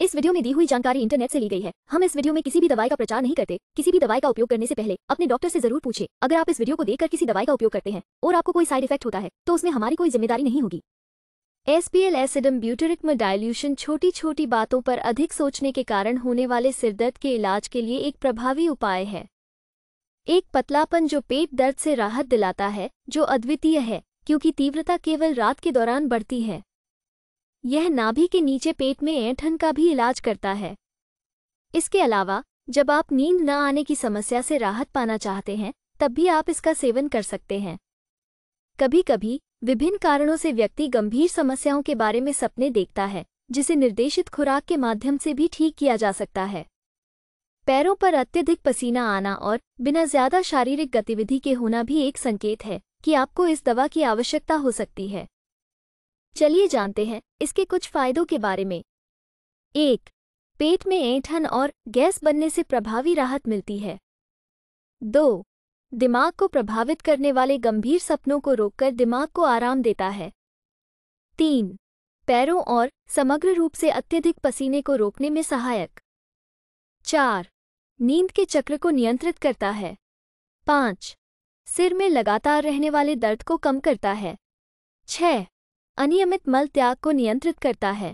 इस वीडियो में दी हुई जानकारी इंटरनेट से ली गई है हम इस वीडियो में किसी भी दवाई का प्रचार नहीं करते किसी भी दवाई का उपयोग करने से पहले अपने डॉक्टर से जरूर पूछे अगर आप इस वीडियो को देखकर किसी दवाई का उपयोग करते हैं और आपको कोई साइड इफेक्ट होता है तो उसमें हमारी कोई जिम्मेदारी नहीं होगी एसपीएल एसिडम ब्यूटेरिक में डायल्यूशन छोटी छोटी बातों पर अधिक सोचने के कारण होने वाले सिरदर्द के इलाज के लिए एक प्रभावी उपाय है एक पतलापन जो पेट दर्द से राहत दिलाता है जो अद्वितीय है क्योंकि तीव्रता केवल रात के दौरान बढ़ती है यह नाभि के नीचे पेट में ऐंठन का भी इलाज करता है इसके अलावा जब आप नींद न आने की समस्या से राहत पाना चाहते हैं तब भी आप इसका सेवन कर सकते हैं कभी कभी विभिन्न कारणों से व्यक्ति गंभीर समस्याओं के बारे में सपने देखता है जिसे निर्देशित खुराक के माध्यम से भी ठीक किया जा सकता है पैरों पर अत्यधिक पसीना आना और बिना ज्यादा शारीरिक गतिविधि के होना भी एक संकेत है कि आपको इस दवा की आवश्यकता हो सकती है चलिए जानते हैं इसके कुछ फायदों के बारे में एक पेट में ऐंठन और गैस बनने से प्रभावी राहत मिलती है दो दिमाग को प्रभावित करने वाले गंभीर सपनों को रोककर दिमाग को आराम देता है तीन पैरों और समग्र रूप से अत्यधिक पसीने को रोकने में सहायक चार नींद के चक्र को नियंत्रित करता है पाँच सिर में लगातार रहने वाले दर्द को कम करता है छह अनियमित मल त्याग को नियंत्रित करता है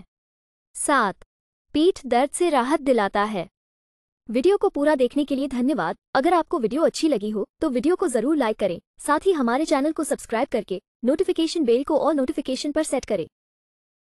सात पीठ दर्द से राहत दिलाता है वीडियो को पूरा देखने के लिए धन्यवाद अगर आपको वीडियो अच्छी लगी हो तो वीडियो को जरूर लाइक करें साथ ही हमारे चैनल को सब्सक्राइब करके नोटिफिकेशन बेल को ऑल नोटिफिकेशन पर सेट करें